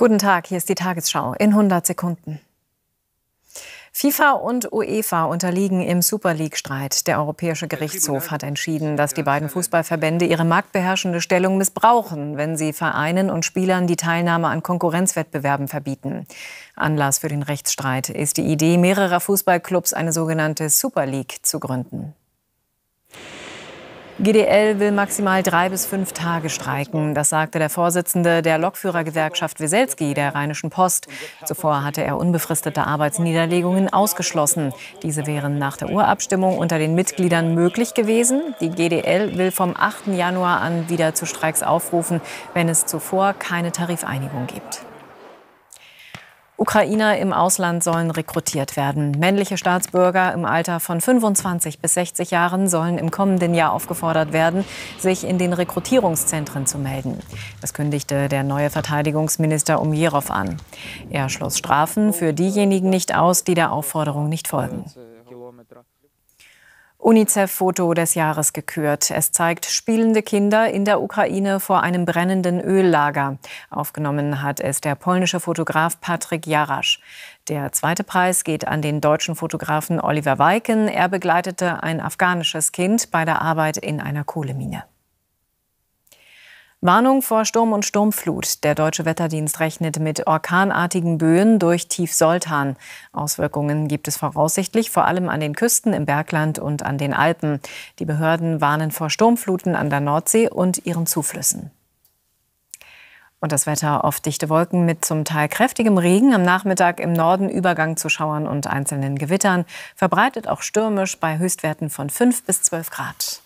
Guten Tag, hier ist die Tagesschau in 100 Sekunden. FIFA und UEFA unterliegen im Super League-Streit. Der Europäische Gerichtshof hat entschieden, dass die beiden Fußballverbände ihre marktbeherrschende Stellung missbrauchen, wenn sie Vereinen und Spielern die Teilnahme an Konkurrenzwettbewerben verbieten. Anlass für den Rechtsstreit ist die Idee mehrerer Fußballclubs, eine sogenannte Super League zu gründen. GDL will maximal drei bis fünf Tage streiken. Das sagte der Vorsitzende der Lokführergewerkschaft Weselski der Rheinischen Post. Zuvor hatte er unbefristete Arbeitsniederlegungen ausgeschlossen. Diese wären nach der Urabstimmung unter den Mitgliedern möglich gewesen. Die GDL will vom 8. Januar an wieder zu Streiks aufrufen, wenn es zuvor keine Tarifeinigung gibt. Ukrainer im Ausland sollen rekrutiert werden. Männliche Staatsbürger im Alter von 25 bis 60 Jahren sollen im kommenden Jahr aufgefordert werden, sich in den Rekrutierungszentren zu melden. Das kündigte der neue Verteidigungsminister Umjerov an. Er schloss Strafen für diejenigen nicht aus, die der Aufforderung nicht folgen. UNICEF-Foto des Jahres gekürt. Es zeigt spielende Kinder in der Ukraine vor einem brennenden Öllager. Aufgenommen hat es der polnische Fotograf Patrick Jarasch. Der zweite Preis geht an den deutschen Fotografen Oliver Weiken. Er begleitete ein afghanisches Kind bei der Arbeit in einer Kohlemine. Warnung vor Sturm und Sturmflut. Der deutsche Wetterdienst rechnet mit orkanartigen Böen durch Tiefsoltan. Auswirkungen gibt es voraussichtlich vor allem an den Küsten im Bergland und an den Alpen. Die Behörden warnen vor Sturmfluten an der Nordsee und ihren Zuflüssen. Und das Wetter, oft dichte Wolken mit zum Teil kräftigem Regen, am Nachmittag im Norden Übergang zu Schauern und einzelnen Gewittern, verbreitet auch stürmisch bei Höchstwerten von 5 bis 12 Grad.